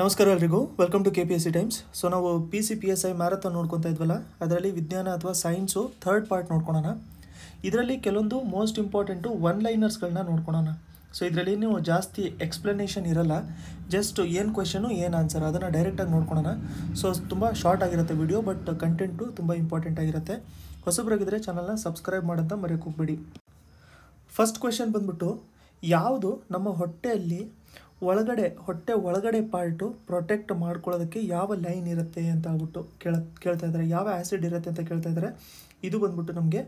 ನಮಸ್ಕಾರ ಎಲ್ರಿಗೂ welcome to K P S C times so ನಾವು P C P S I marathon ನೋಡ್ಕೊತಾ ಇದ್ವಲ್ಲ ಅದರಲ್ಲಿ ವಿಜ್ಞಾನ ಅಥವಾ ಸೈನ್ಸು ಥರ್ಡ್ ಪಾರ್ಟ್ ನೋಡ್ಕೊಳೋಣ ಇದರಲ್ಲಿ ಕೆಲವೊಂದು ಮೋಸ್ಟ್ ಇಂಪಾರ್ಟೆಂಟು ಒನ್ ಲೈನರ್ಸ್ಗಳನ್ನ ನೋಡ್ಕೊಳೋಣ ಸೊ ಇದರಲ್ಲಿ ನೀವು ಜಾಸ್ತಿ ಎಕ್ಸ್ಪ್ಲನೇಷನ್ ಇರಲ್ಲ ಜಸ್ಟ್ ಏನು ಕ್ವೆಶನು ಏನು ಆನ್ಸರ್ ಅದನ್ನು ಡೈರೆಕ್ಟಾಗಿ ನೋಡ್ಕೊಳೋಣ ಸೊ ತುಂಬ ಶಾರ್ಟ್ ಆಗಿರುತ್ತೆ ವಿಡಿಯೋ ಬಟ್ ಕಂಟೆಂಟು ತುಂಬ ಇಂಪಾರ್ಟೆಂಟ್ ಆಗಿರುತ್ತೆ ಹೊಸಬ್ರಾಗಿದ್ದರೆ ಚಾನಲ್ನ ಸಬ್ಸ್ಕ್ರೈಬ್ ಮಾಡೋಂತ ಮರೆಯೋಕೆ ಹೋಗ್ಬೇಡಿ ಫಸ್ಟ್ ಕ್ವೆಶನ್ ಬಂದ್ಬಿಟ್ಟು ಯಾವುದು ನಮ್ಮ ಹೊಟ್ಟೆಯಲ್ಲಿ ಒಳಗಡೆ ಹೊಟ್ಟೆ ಒಳಗಡೆ ಪಾರ್ಟು ಪ್ರೊಟೆಕ್ಟ್ ಮಾಡ್ಕೊಳ್ಳೋದಕ್ಕೆ ಯಾವ ಲೈನ್ ಇರುತ್ತೆ ಅಂತ ಆಗ್ಬಿಟ್ಟು ಕೇಳ ಕೇಳ್ತಾ ಇದ್ದಾರೆ ಯಾವ ಆ್ಯಸಿಡ್ ಇರುತ್ತೆ ಅಂತ ಕೇಳ್ತಾ ಇದ್ದಾರೆ ಇದು ಬಂದ್ಬಿಟ್ಟು ನಮಗೆ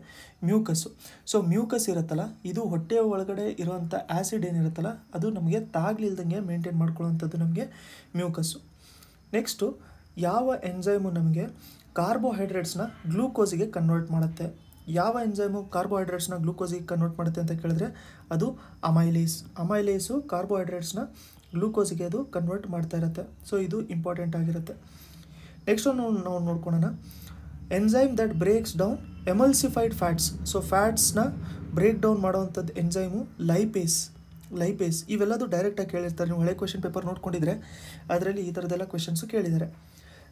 ಮ್ಯೂಕಸ್ಸು ಸೊ ಮ್ಯೂಕಸ್ ಇರುತ್ತಲ್ಲ ಇದು ಹೊಟ್ಟೆ ಒಳಗಡೆ ಇರೋವಂಥ ಆ್ಯಸಿಡ್ ಏನಿರುತ್ತಲ್ಲ ಅದು ನಮಗೆ ತಾಗ್ಲಿಲ್ದಂಗೆ ಮೇಂಟೈನ್ ಮಾಡ್ಕೊಳ್ಳೋವಂಥದ್ದು ನಮಗೆ ಮ್ಯೂಕಸ್ಸು ನೆಕ್ಸ್ಟು ಯಾವ ಎಂಜೈಮು ನಮಗೆ ಕಾರ್ಬೋಹೈಡ್ರೇಟ್ಸ್ನ ಗ್ಲೂಕೋಸಿಗೆ ಕನ್ವರ್ಟ್ ಮಾಡುತ್ತೆ ಯಾವ ಎಂಜೈಮು ಕಾರ್ಬೋಹೈಡ್ರೇಟ್ಸ್ನ ಗ್ಲೂಕೋಸಿಗೆ ಕನ್ವರ್ಟ್ ಮಾಡುತ್ತೆ ಅಂತ ಕೇಳಿದ್ರೆ ಅದು ಅಮೈಲೇಸ್ ಅಮೈಲೇಸು ಕಾರ್ಬೋಹೈಡ್ರೇಟ್ಸ್ನ ಗ್ಲೂಕೋಸಿಗೆ ಅದು ಕನ್ವರ್ಟ್ ಮಾಡ್ತಾ ಇರುತ್ತೆ ಸೊ ಇದು ಇಂಪಾರ್ಟೆಂಟ್ ಆಗಿರುತ್ತೆ ನೆಕ್ಸ್ಟ್ ಒಂದು ನಾವು ನೋಡ್ಕೊಳೋಣ enzyme that breaks down emulsified fats so ಫ್ಯಾಟ್ಸ್ನ ಬ್ರೇಕ್ ಡೌನ್ ಮಾಡೋವಂಥದ್ದು ಎಂಜೈಮು ಲೈಪೇಸ್ ಲೈಪೇಸ್ ಇವೆಲ್ಲದು ಡೈರೆಕ್ಟಾಗಿ ಕೇಳಿರ್ತಾರೆ ನೀವು ಹಳೆ ಕ್ವೆಶನ್ ಪೇಪರ್ ನೋಡ್ಕೊಂಡಿದ್ರೆ ಅದರಲ್ಲಿ ಈ ಥರದ್ದೆಲ್ಲ ಕ್ವೆಶನ್ಸು ಕೇಳಿದ್ದಾರೆ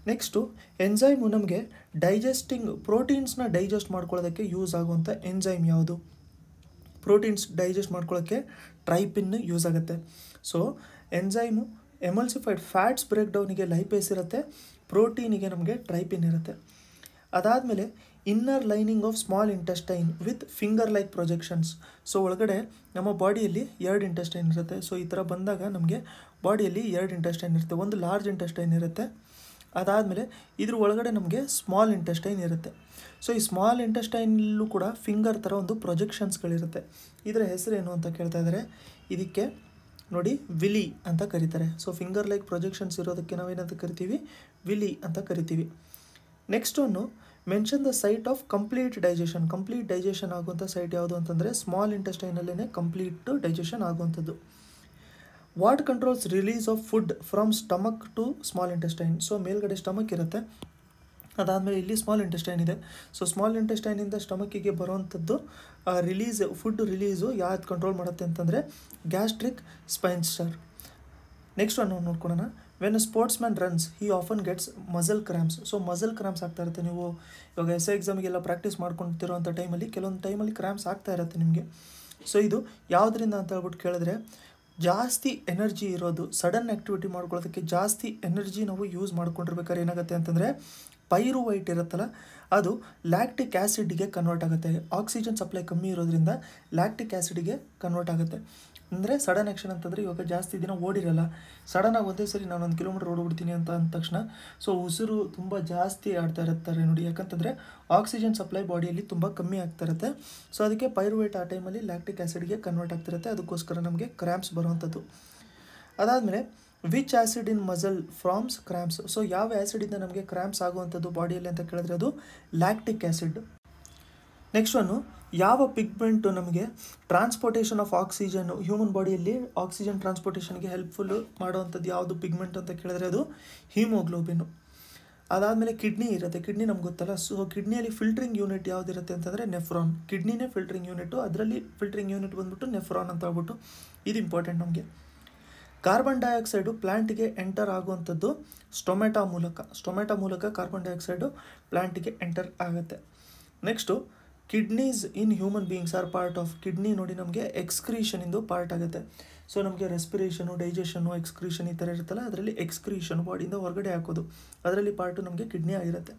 ನೆಕ್ಸ್ಟು ಎಂಜೈಮು ನಮಗೆ ಡೈಜೆಸ್ಟಿಂಗ್ ಪ್ರೋಟೀನ್ಸ್ನ ಡೈಜೆಸ್ಟ್ ಮಾಡ್ಕೊಳ್ಳೋದಕ್ಕೆ ಯೂಸ್ ಆಗುವಂಥ ಎಂಜೈಮ್ ಯಾವುದು ಪ್ರೋಟೀನ್ಸ್ ಡೈಜೆಸ್ಟ್ ಮಾಡ್ಕೊಳ್ಳೋಕ್ಕೆ ಟ್ರೈಪಿನ್ ಯೂಸ್ ಆಗುತ್ತೆ so enzyme emulsified fats break lipase ಇರುತ್ತೆ ಪ್ರೋಟೀನಿಗೆ ನಮಗೆ ಟ್ರೈಪಿನ್ ಇರುತ್ತೆ ಅದಾದಮೇಲೆ inner lining of small intestine with finger like projections so ಒಳಗಡೆ ನಮ್ಮ ಬಾಡಿಯಲ್ಲಿ ಎರಡು ಇಂಟೆಸ್ಟೈನ್ ಇರುತ್ತೆ ಸೊ ಈ ಥರ ಬಂದಾಗ ನಮಗೆ ಬಾಡಿಯಲ್ಲಿ ಎರಡು ಇಂಟೆಸ್ಟೈನ್ ಇರುತ್ತೆ ಒಂದು ಲಾರ್ಜ್ ಇಂಟೆಸ್ಟೈನ್ ಇರುತ್ತೆ ಅದಾದಮೇಲೆ ಇದ್ರ ಒಳಗಡೆ ನಮಗೆ ಸ್ಮಾಲ್ ಇಂಟೆಸ್ಟೈನ್ ಇರುತ್ತೆ ಸೊ ಈ ಸ್ಮಾಲ್ ಇಂಟೆಸ್ಟೈನಲ್ಲೂ ಕೂಡ ಫಿಂಗರ್ ಥರ ಒಂದು ಪ್ರೊಜೆಕ್ಷನ್ಸ್ಗಳಿರುತ್ತೆ ಇದರ ಹೆಸರೇನು ಅಂತ ಕೇಳ್ತಾ ಇದ್ದಾರೆ ಇದಕ್ಕೆ ನೋಡಿ ವಿಲಿ ಅಂತ ಕರೀತಾರೆ ಸೊ ಫಿಂಗರ್ ಲೈಕ್ ಪ್ರೊಜೆಕ್ಷನ್ಸ್ ಇರೋದಕ್ಕೆ ನಾವೇನಂತ ಕರಿತೀವಿ ವಿಲಿ ಅಂತ ಕರಿತೀವಿ ನೆಕ್ಸ್ಟ್ ಒಂದು mention the site of complete digestion complete digestion ಆಗುವಂಥ ಸೈಟ್ ಯಾವುದು ಅಂತಂದರೆ ಸ್ಮಾಲ್ ಇಂಟೆಸ್ಟೈನಲ್ಲೇ ಕಂಪ್ಲೀಟು ಡೈಜೆಷನ್ ಆಗುವಂಥದ್ದು what controls release of food from stomach to small intestine so ಮೇಲ್ಗಡೆ ಸ್ಟಮಕ್ ಇರುತ್ತೆ ಅದಾದಮೇಲೆ ಇಲ್ಲಿ ಸ್ಮಾಲ್ ಇಂಟೆಸ್ಟೈನ್ ಇದೆ ಸೊ ಸ್ಮಾಲ್ ಇಂಟೆಸ್ಟೈನಿಂದ ಸ್ಟಮಕ್ಕಿಗೆ ಬರುವಂಥದ್ದು ರಿಲೀಸ್ ಫುಡ್ ರಿಲೀಸು ಯಾವ್ದು ಕಂಟ್ರೋಲ್ ಮಾಡುತ್ತೆ ಅಂತಂದರೆ ಗ್ಯಾಸ್ಟ್ರಿಕ್ ಸ್ಪೈನ್ಸ್ಟರ್ ನೆಕ್ಸ್ಟ್ ನಾವು ನೋಡ್ಕೊಳ್ಳೋಣ when sportsman runs he often gets muscle cramps so muscle cramps ಆಗ್ತಾ ಇರುತ್ತೆ ನೀವು ಇವಾಗ ಎಸ್ ಎಕ್ಸಾಮಿಗೆಲ್ಲ ಪ್ರಾಕ್ಟೀಸ್ ಮಾಡ್ಕೊತಿರೋಂಥ ಟೈಮಲ್ಲಿ ಕೆಲವೊಂದು ಟೈಮಲ್ಲಿ ಕ್ರ್ಯಾಮ್ಸ್ ಆಗ್ತಾ ಇರುತ್ತೆ ನಿಮಗೆ ಸೊ ಇದು ಯಾವುದರಿಂದ ಅಂತ ಹೇಳ್ಬಿಟ್ಟು ಕೇಳಿದ್ರೆ ಜಾಸ್ತಿ ಎನರ್ಜಿ ಇರೋದು ಸಡನ್ ಆ್ಯಕ್ಟಿವಿಟಿ ಮಾಡ್ಕೊಳ್ಳೋದಕ್ಕೆ ಜಾಸ್ತಿ ಎನರ್ಜಿ ನಾವು ಯೂಸ್ ಮಾಡ್ಕೊಂಡಿರ್ಬೇಕಾದ್ರೆ ಏನಾಗುತ್ತೆ ಅಂತಂದರೆ ಪೈರು ವೈಟ್ ಇರುತ್ತಲ್ಲ ಅದು ಲ್ಯಾಕ್ಟಿಕ್ ಆ್ಯಸಿಡ್ಗೆ ಕನ್ವರ್ಟ್ ಆಗುತ್ತೆ ಆಕ್ಸಿಜನ್ ಸಪ್ಲೈ ಕಮ್ಮಿ ಇರೋದ್ರಿಂದ ಲ್ಯಾಕ್ಟಿಕ್ ಆ್ಯಸಿಡ್ಗೆ ಕನ್ವರ್ಟ್ ಆಗುತ್ತೆ ಅಂದರೆ ಸಡನ್ ಆ್ಯಕ್ಷನ್ ಅಂತಂದರೆ ಇವಾಗ ಜಾಸ್ತಿ ದಿನ ಓಡಿರಲ್ಲ ಸಡನ್ನಾಗಿ ಒಂದೇ ಸರಿ ನಾನು ಒಂದು ಕಿಲೋಮೀಟರ್ ಓಡಿಬಿಡ್ತೀನಿ ಅಂತ ಅಂದ ತಕ್ಷಣ ಸೊ ಉಸಿರು ತುಂಬ ಜಾಸ್ತಿ ಆಡ್ತಾ ಇರ್ತಾರೆ ನೋಡಿ ಯಾಕಂತಂದರೆ ಆಕ್ಸಿಜನ್ ಸಪ್ಲೈ ಬಾಡಿಯಲ್ಲಿ ತುಂಬ ಕಮ್ಮಿ ಆಗ್ತಾ ಇರುತ್ತೆ ಸೊ ಅದಕ್ಕೆ ಪೈರುವೇಟ್ ಆ ಟೈಮಲ್ಲಿ ಲ್ಯಾಕ್ಟಿಕ್ ಆ್ಯಸಿಡ್ಗೆ ಕನ್ವರ್ಟ್ ಆಗ್ತಿರುತ್ತೆ ಅದಕ್ಕೋಸ್ಕರ ನಮಗೆ ಕ್ರ್ಯಾಂಪ್ಸ್ ಬರುವಂಥದ್ದು ಅದಾದಮೇಲೆ which acid in muscle forms cramps so ಯಾವ ಆ್ಯಸಿಡಿಂದ ನಮಗೆ ಕ್ರ್ಯಾಂಪ್ಸ್ ಆಗುವಂಥದ್ದು ಬಾಡಿಯಲ್ಲಿ ಅಂತ ಕೇಳಿದ್ರೆ ಅದು ಲ್ಯಾಕ್ಟಿಕ್ ಆ್ಯಸಿಡ್ ನೆಕ್ಸ್ಟ್ ಒಂದು ಯಾವ ಪಿಗ್ಮೆಂಟು ನಮಗೆ ಟ್ರಾನ್ಸ್ಪೋರ್ಟೇಷನ್ ಆಫ್ ಆಕ್ಸಿಜನ್ನು ಹ್ಯೂಮನ್ ಬಾಡಿಯಲ್ಲಿ ಆಕ್ಸಿಜನ್ ಟ್ರಾನ್ಸ್ಪೋರ್ಟೇಷನ್ಗೆ ಹೆಲ್ಪ್ಫುಲ್ ಮಾಡುವಂಥದ್ದು ಯಾವುದು ಪಿಗ್ಮೆಂಟ್ ಅಂತ ಕೇಳಿದ್ರೆ ಅದು ಹಿಮೋಗ್ಲೋಬಿನು ಅದಾದಮೇಲೆ ಕಿಡ್ನಿ ಇರುತ್ತೆ ಕಿಡ್ನಿ ನಮ್ಗೆ ಗೊತ್ತಲ್ಲ ಸೊ ಕಿಡ್ನಿಯಲ್ಲಿ ಫಿಲ್ಟ್ರಿಂಗ್ ಯೂನಿಟ್ ಯಾವುದಿರುತ್ತೆ ಅಂತಂದರೆ ನೆಫ್ರಾನ್ ಕಿಡ್ನಿನೇ ಫಿಲ್ಟ್ರಿಂಗ್ ಯೂನಿಟು ಅದರಲ್ಲಿ ಫಿಲ್ಟ್ರಿಂಗ್ ಯೂನಿಟ್ ಬಂದ್ಬಿಟ್ಟು ನೆಫ್ರಾನ್ ಅಂತ ಹೇಳ್ಬಿಟ್ಟು ಇದು ಇಂಪಾರ್ಟೆಂಟ್ ನಮಗೆ ಕಾರ್ಬನ್ ಡೈಆಕ್ಸೈಡು ಪ್ಲ್ಯಾಂಟಿಗೆ ಎಂಟರ್ ಆಗುವಂಥದ್ದು ಸ್ಟೊಮೆಟಾ ಮೂಲಕ ಸ್ಟೊಮೆಟಾ ಮೂಲಕ ಕಾರ್ಬನ್ ಡೈಆಕ್ಸೈಡು ಪ್ಲ್ಯಾಂಟಿಗೆ ಎಂಟರ್ ಆಗುತ್ತೆ next kidneys in human beings are part of kidney ನೋಡಿ ನಮಗೆ ಇಂದು ಪಾರ್ಟ್ ಆಗುತ್ತೆ ಸೊ ನಮಗೆ ರೆಸ್ಪಿರೇಷನು ಡೈಜೆಷನು ಎಕ್ಸ್ಕ್ರೀಷನ್ ಈ ಥರ ಇರುತ್ತಲ್ಲ ಅದರಲ್ಲಿ ಎಕ್ಸ್ಕ್ರೀಷನ್ ಬಾಡಿಯಿಂದ ಹೊರಗಡೆ ಹಾಕೋದು ಅದರಲ್ಲಿ ಪಾರ್ಟು ನಮಗೆ ಕಿಡ್ನಿ ಆಗಿರುತ್ತೆ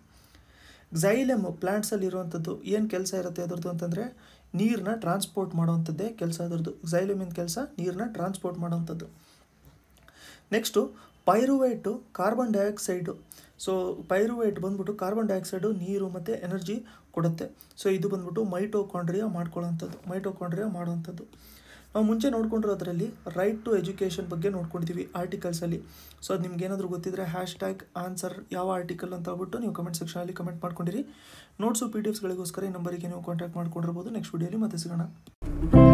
ಪ್ಲ್ಯಾಂಟ್ಸಲ್ಲಿ ಇರುವಂಥದ್ದು ಏನು ಕೆಲಸ ಇರುತ್ತೆ ಅದರದ್ದು ಅಂತಂದರೆ ನೀರನ್ನ ಟ್ರಾನ್ಸ್ಪೋರ್ಟ್ ಮಾಡುವಂಥದ್ದೇ ಕೆಲಸ ಅದರದ್ದು ಝೈಲಮಿನ ಕೆಲಸ ನೀರನ್ನ ಟ್ರಾನ್ಸ್ಪೋರ್ಟ್ ಮಾಡುವಂಥದ್ದು next pyruvate carbon dioxide so pyruvate ಬಂದ್ಬಿಟ್ಟು ಕಾರ್ಬನ್ ಡೈಆಕ್ಸೈಡು ನೀರು ಮತ್ತು ಎನರ್ಜಿ ಕೊಡುತ್ತೆ ಸೊ ಇದು ಬಂದ್ಬಿಟ್ಟು ಮೈಟೋಕಾಂಡ್ರಿಯಾ ಮಾಡ್ಕೊಳ್ಳೋಂಥದ್ದು ಮೈಟೋಕಾಂಡ್ರಿಯಾ ಮಾಡುವಂಥದ್ದು ನಾವು ಮುಂಚೆ ನೋಡ್ಕೊಂಡಿರೋದ್ರಲ್ಲಿ ರೈಟ್ ಟು ಎಜುಕೇಷನ್ ಬಗ್ಗೆ ನೋಡ್ಕೊಂಡಿದ್ದೀವಿ ಆರ್ಟಿಕಲ್ಸಲ್ಲಿ ಸೊ ಅದು ನಿಮ್ಗೆ ಏನಾದರೂ ಗೊತ್ತಿದ್ರೆ ಹ್ಯಾಶ್ ಟ್ಯಾಗ್ ಆನ್ಸರ್ ಯಾವ ಆರ್ಟಿಕಲ್ ಅಂತ ಹೇಳ್ಬಿಟ್ಟು ನೀವು ಕಮೆಂಟ್ ಸೆಕ್ಷನಲ್ಲಿ ಕಮೆಂಟ್ ಮಾಡ್ಕೊಂಡಿರಿ ನೋಟ್ಸು ಪಿ ಡಿ ಎಫ್ಸ್ಗಳಿಗೋಸ್ಕರ ಈ ನಂಬರಿಗೆ ನೀವು ಕಾಂಟ್ಯಾಕ್ಟ್ ಮಾಡ್ಕೊಂಡಿರ್ಬೋದು ನೆಕ್ಸ್ಟ್ ವೀಡಿಯೋಲಿ ಮತ್ತೆ ಸಿಗೋಣ